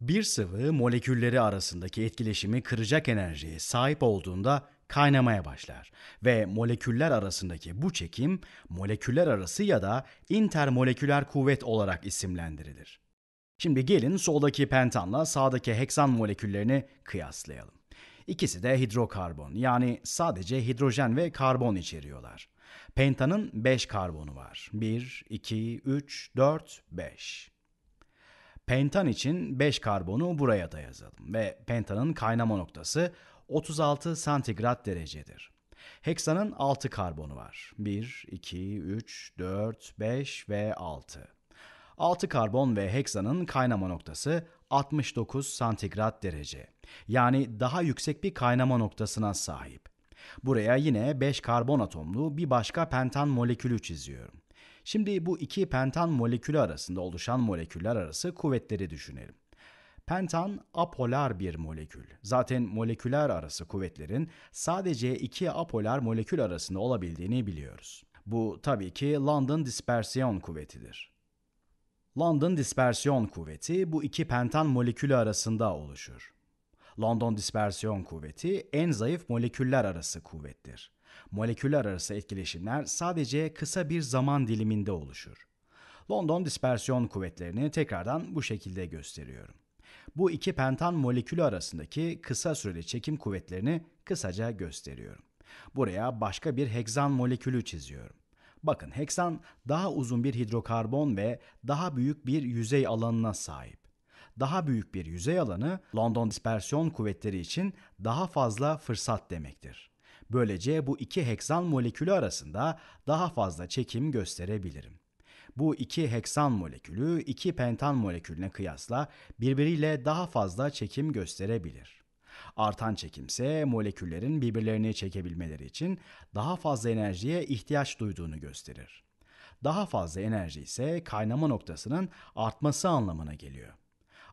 Bir sıvı molekülleri arasındaki etkileşimi kıracak enerjiye sahip olduğunda kaynamaya başlar ve moleküller arasındaki bu çekim moleküller arası ya da intermoleküler kuvvet olarak isimlendirilir. Şimdi gelin soldaki pentanla sağdaki heksan moleküllerini kıyaslayalım. İkisi de hidrokarbon yani sadece hidrojen ve karbon içeriyorlar. Pentanın 5 karbonu var. 1, 2, 3, 4, 5. Pentan için 5 karbonu buraya da yazalım ve pentanın kaynama noktası 36 santigrat derecedir. Heksanın 6 karbonu var. 1, 2, 3, 4, 5 ve 6. 6 karbon ve heksanın kaynama noktası 69 santigrat derece. Yani daha yüksek bir kaynama noktasına sahip. Buraya yine 5 karbon atomlu bir başka pentan molekülü çiziyorum. Şimdi bu iki pentan molekülü arasında oluşan moleküller arası kuvvetleri düşünelim. Pentan apolar bir molekül. Zaten moleküler arası kuvvetlerin sadece iki apolar molekül arasında olabildiğini biliyoruz. Bu tabii ki London dispersiyon kuvvetidir. London dispersiyon kuvveti bu iki pentan molekülü arasında oluşur. London dispersiyon kuvveti en zayıf moleküller arası kuvvettir moleküller arası etkileşimler sadece kısa bir zaman diliminde oluşur. London dispersiyon kuvvetlerini tekrardan bu şekilde gösteriyorum. Bu iki pentan molekülü arasındaki kısa süreli çekim kuvvetlerini kısaca gösteriyorum. Buraya başka bir heksan molekülü çiziyorum. Bakın heksan daha uzun bir hidrokarbon ve daha büyük bir yüzey alanına sahip. Daha büyük bir yüzey alanı London dispersiyon kuvvetleri için daha fazla fırsat demektir. Böylece bu iki heksan molekülü arasında daha fazla çekim gösterebilirim. Bu iki heksan molekülü iki pentan molekülüne kıyasla birbiriyle daha fazla çekim gösterebilir. Artan çekimse moleküllerin birbirlerini çekebilmeleri için daha fazla enerjiye ihtiyaç duyduğunu gösterir. Daha fazla enerji ise kaynama noktasının artması anlamına geliyor.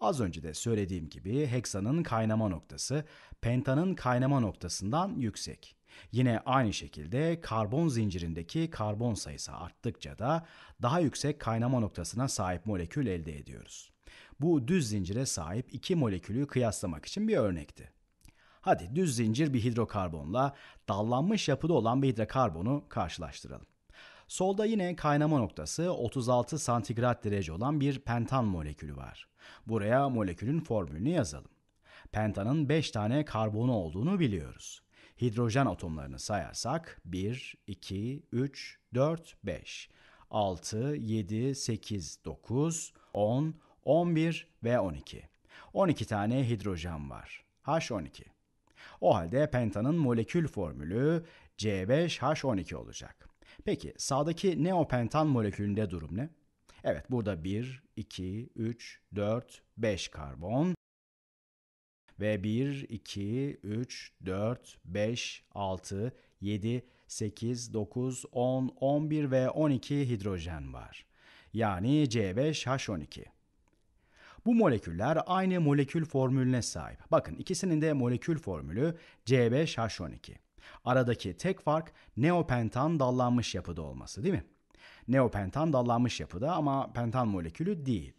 Az önce de söylediğim gibi heksanın kaynama noktası pentanın kaynama noktasından yüksek. Yine aynı şekilde karbon zincirindeki karbon sayısı arttıkça da daha yüksek kaynama noktasına sahip molekül elde ediyoruz. Bu düz zincire sahip iki molekülü kıyaslamak için bir örnekti. Hadi düz zincir bir hidrokarbonla dallanmış yapıda olan bir hidrokarbonu karşılaştıralım. Solda yine kaynama noktası 36 santigrat derece olan bir pentan molekülü var. Buraya molekülün formülünü yazalım. Pentanın 5 tane karbonu olduğunu biliyoruz. Hidrojen atomlarını sayarsak 1, 2, 3, 4, 5, 6, 7, 8, 9, 10, 11 ve 12. 12 tane hidrojen var. H12. O halde pentanın molekül formülü C5H12 olacak. Peki sağdaki neopentan molekülünde durum ne? Evet burada 1, 2, 3, 4, 5 karbon, ve 1, 2, 3, 4, 5, 6, 7, 8, 9, 10, 11 ve 12 hidrojen var. Yani C5H12. Bu moleküller aynı molekül formülüne sahip. Bakın ikisinin de molekül formülü C5H12. Aradaki tek fark neopentan dallanmış yapıda olması değil mi? Neopentan dallanmış yapıda ama pentan molekülü değil.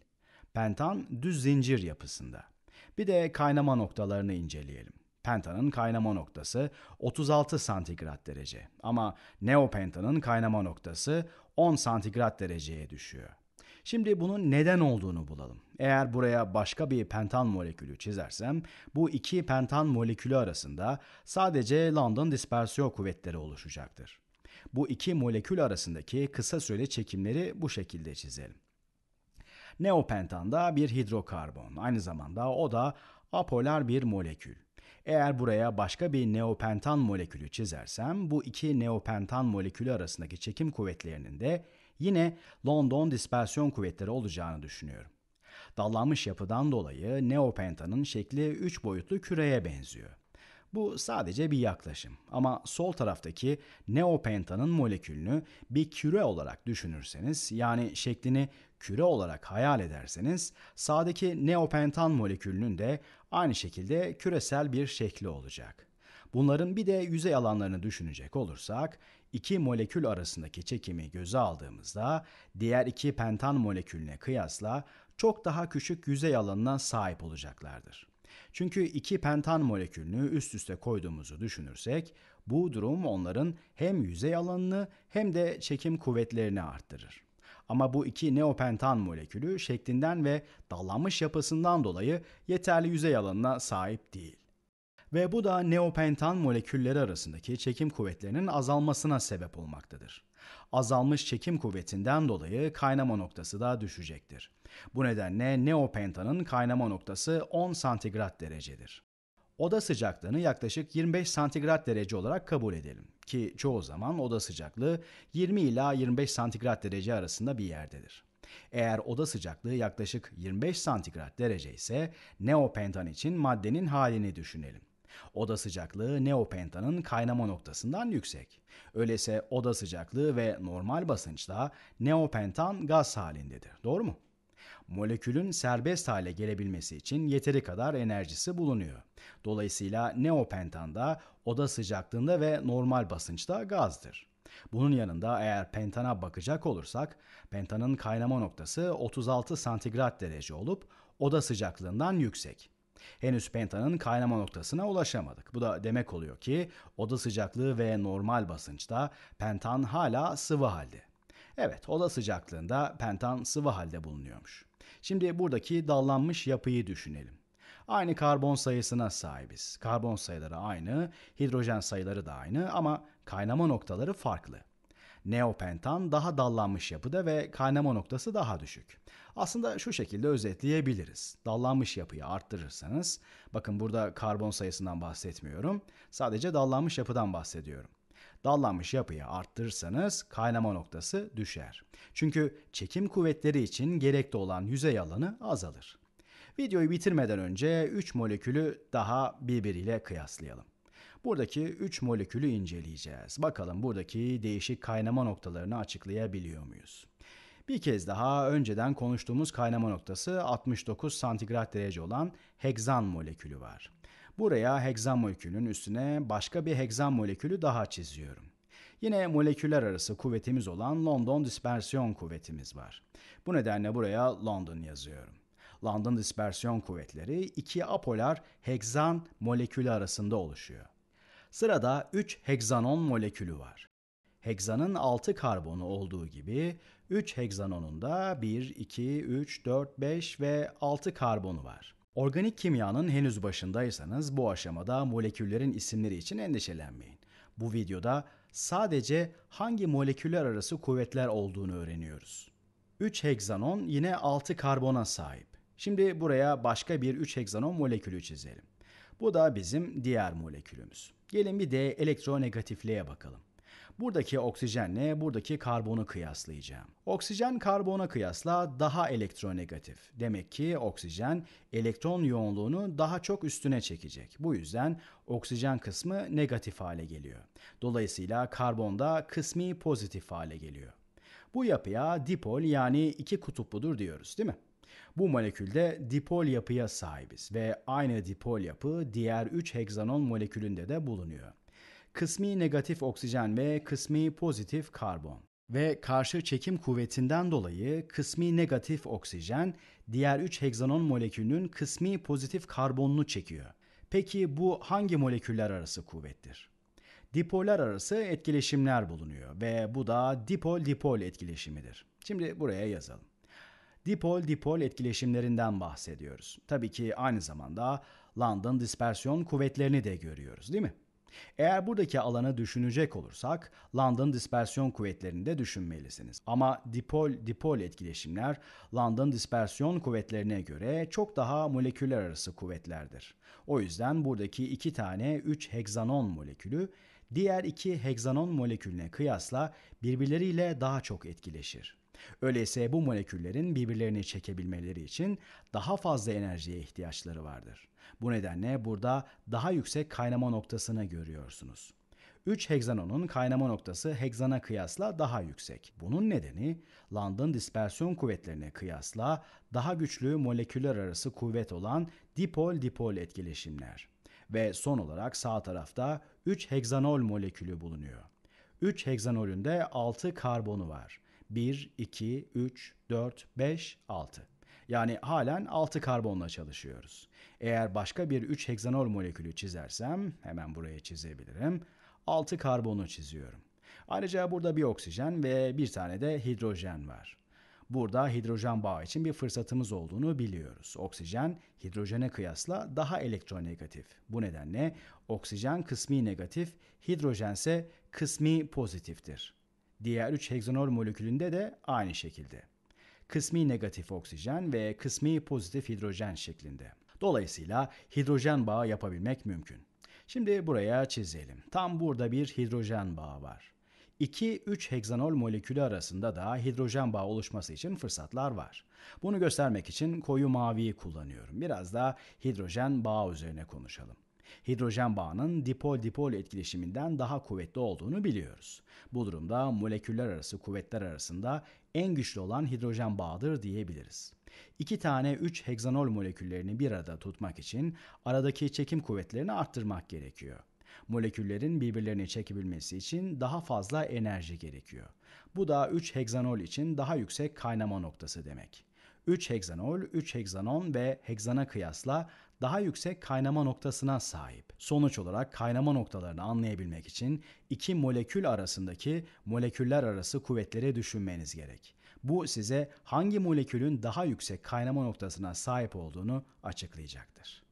Pentan düz zincir yapısında. Bir de kaynama noktalarını inceleyelim. Penta'nın kaynama noktası 36 santigrat derece ama Neopenta'nın kaynama noktası 10 santigrat dereceye düşüyor. Şimdi bunun neden olduğunu bulalım. Eğer buraya başka bir pentan molekülü çizersem bu iki pentan molekülü arasında sadece London dispersiyon kuvvetleri oluşacaktır. Bu iki molekül arasındaki kısa süreli çekimleri bu şekilde çizelim. Neopentan da bir hidrokarbon. Aynı zamanda o da apolar bir molekül. Eğer buraya başka bir neopentan molekülü çizersem bu iki neopentan molekülü arasındaki çekim kuvvetlerinin de yine London dispersiyon kuvvetleri olacağını düşünüyorum. Dallanmış yapıdan dolayı neopentanın şekli 3 boyutlu küreye benziyor. Bu sadece bir yaklaşım ama sol taraftaki neopentanın molekülünü bir küre olarak düşünürseniz yani şeklini küre olarak hayal ederseniz sağdaki neopentan molekülünün de aynı şekilde küresel bir şekli olacak. Bunların bir de yüzey alanlarını düşünecek olursak, iki molekül arasındaki çekimi göze aldığımızda diğer iki pentan molekülüne kıyasla çok daha küçük yüzey alanına sahip olacaklardır. Çünkü iki pentan molekülünü üst üste koyduğumuzu düşünürsek bu durum onların hem yüzey alanını hem de çekim kuvvetlerini arttırır. Ama bu iki neopentan molekülü şeklinden ve dallanmış yapısından dolayı yeterli yüzey alanına sahip değil. Ve bu da neopentan molekülleri arasındaki çekim kuvvetlerinin azalmasına sebep olmaktadır. Azalmış çekim kuvvetinden dolayı kaynama noktası da düşecektir. Bu nedenle neopentanın kaynama noktası 10 santigrat derecedir. Oda sıcaklığını yaklaşık 25 santigrat derece olarak kabul edelim ki çoğu zaman oda sıcaklığı 20 ila 25 santigrat derece arasında bir yerdedir. Eğer oda sıcaklığı yaklaşık 25 santigrat derece ise neopentan için maddenin halini düşünelim. Oda sıcaklığı neopentanın kaynama noktasından yüksek. Öyleyse oda sıcaklığı ve normal basınçta neopentan gaz halindedir. Doğru mu? Molekülün serbest hale gelebilmesi için yeteri kadar enerjisi bulunuyor. Dolayısıyla neopentanda oda sıcaklığında ve normal basınçta gazdır. Bunun yanında eğer pentana bakacak olursak, pentanın kaynama noktası 36 santigrat derece olup oda sıcaklığından yüksek. Henüz pentanın kaynama noktasına ulaşamadık. Bu da demek oluyor ki oda sıcaklığı ve normal basınçta pentan hala sıvı halde. Evet, oda sıcaklığında pentan sıvı halde bulunuyormuş. Şimdi buradaki dallanmış yapıyı düşünelim. Aynı karbon sayısına sahibiz. Karbon sayıları aynı, hidrojen sayıları da aynı ama kaynama noktaları farklı neopentan daha dallanmış yapıda ve kaynama noktası daha düşük. Aslında şu şekilde özetleyebiliriz. Dallanmış yapıyı arttırırsanız, bakın burada karbon sayısından bahsetmiyorum, sadece dallanmış yapıdan bahsediyorum. Dallanmış yapıyı arttırırsanız kaynama noktası düşer. Çünkü çekim kuvvetleri için gerekli olan yüzey alanı azalır. Videoyu bitirmeden önce 3 molekülü daha birbiriyle kıyaslayalım. Buradaki 3 molekülü inceleyeceğiz. Bakalım buradaki değişik kaynama noktalarını açıklayabiliyor muyuz? Bir kez daha önceden konuştuğumuz kaynama noktası 69 santigrat derece olan heksan molekülü var. Buraya heksan molekülünün üstüne başka bir heksan molekülü daha çiziyorum. Yine moleküller arası kuvvetimiz olan London dispersiyon kuvvetimiz var. Bu nedenle buraya London yazıyorum. London dispersiyon kuvvetleri iki apolar heksan molekülü arasında oluşuyor. Sırada 3 heksanon molekülü var. Heksanın 6 karbonu olduğu gibi 3 heksanonun da 1, 2, 3, 4, 5 ve 6 karbonu var. Organik kimyanın henüz başındaysanız bu aşamada moleküllerin isimleri için endişelenmeyin. Bu videoda sadece hangi moleküller arası kuvvetler olduğunu öğreniyoruz. 3 heksanon yine 6 karbona sahip. Şimdi buraya başka bir 3 heksanon molekülü çizelim. Bu da bizim diğer molekülümüz. Gelin bir de elektronegatifliğe bakalım. Buradaki oksijenle buradaki karbonu kıyaslayacağım. Oksijen karbona kıyasla daha elektronegatif. Demek ki oksijen elektron yoğunluğunu daha çok üstüne çekecek. Bu yüzden oksijen kısmı negatif hale geliyor. Dolayısıyla karbon da kısmi pozitif hale geliyor. Bu yapıya dipol yani iki kutupludur diyoruz değil mi? Bu molekülde dipol yapıya sahibiz ve aynı dipol yapı diğer 3 heksanon molekülünde de bulunuyor. Kısmi negatif oksijen ve kısmi pozitif karbon ve karşı çekim kuvvetinden dolayı kısmi negatif oksijen diğer 3 heksanon molekülünün kısmi pozitif karbonunu çekiyor. Peki bu hangi moleküller arası kuvvettir? Dipoller arası etkileşimler bulunuyor ve bu da dipol-dipol etkileşimidir. Şimdi buraya yazalım dipol-dipol etkileşimlerinden bahsediyoruz. Tabii ki aynı zamanda London dispersiyon kuvvetlerini de görüyoruz değil mi? Eğer buradaki alanı düşünecek olursak London dispersiyon kuvvetlerini de düşünmelisiniz. Ama dipol-dipol etkileşimler London dispersiyon kuvvetlerine göre çok daha moleküller arası kuvvetlerdir. O yüzden buradaki iki tane 3 heksanon molekülü diğer iki heksanon molekülüne kıyasla birbirleriyle daha çok etkileşir. Öyleyse bu moleküllerin birbirlerini çekebilmeleri için daha fazla enerjiye ihtiyaçları vardır. Bu nedenle burada daha yüksek kaynama noktasını görüyorsunuz. 3 heksanonun kaynama noktası heksana kıyasla daha yüksek. Bunun nedeni London dispersiyon kuvvetlerine kıyasla daha güçlü moleküller arası kuvvet olan dipol-dipol etkileşimler. Ve son olarak sağ tarafta 3 heksanol molekülü bulunuyor. 3 heksanolün de 6 karbonu var. 1, 2, 3, 4, 5, 6. Yani halen 6 karbonla çalışıyoruz. Eğer başka bir 3 heksanol molekülü çizersem hemen buraya çizebilirim. 6 karbonu çiziyorum. Ayrıca burada bir oksijen ve bir tane de hidrojen var. Burada hidrojen bağı için bir fırsatımız olduğunu biliyoruz. Oksijen hidrojene kıyasla daha elektronegatif. Bu nedenle oksijen kısmi negatif, hidrojense kısmi pozitiftir. Diğer 3 heksanol molekülünde de aynı şekilde. Kısmi negatif oksijen ve kısmi pozitif hidrojen şeklinde. Dolayısıyla hidrojen bağı yapabilmek mümkün. Şimdi buraya çizelim. Tam burada bir hidrojen bağı var. 2-3 heksanol molekülü arasında da hidrojen bağı oluşması için fırsatlar var. Bunu göstermek için koyu maviyi kullanıyorum. Biraz da hidrojen bağı üzerine konuşalım hidrojen bağının dipol-dipol etkileşiminden daha kuvvetli olduğunu biliyoruz. Bu durumda moleküller arası kuvvetler arasında en güçlü olan hidrojen bağıdır diyebiliriz. İki tane 3 heksanol moleküllerini bir arada tutmak için aradaki çekim kuvvetlerini arttırmak gerekiyor. Moleküllerin birbirlerini çekebilmesi için daha fazla enerji gerekiyor. Bu da 3 heksanol için daha yüksek kaynama noktası demek. 3 heksanol, 3 heksanon ve heksana kıyasla daha yüksek kaynama noktasına sahip. Sonuç olarak kaynama noktalarını anlayabilmek için iki molekül arasındaki moleküller arası kuvvetleri düşünmeniz gerek. Bu size hangi molekülün daha yüksek kaynama noktasına sahip olduğunu açıklayacaktır.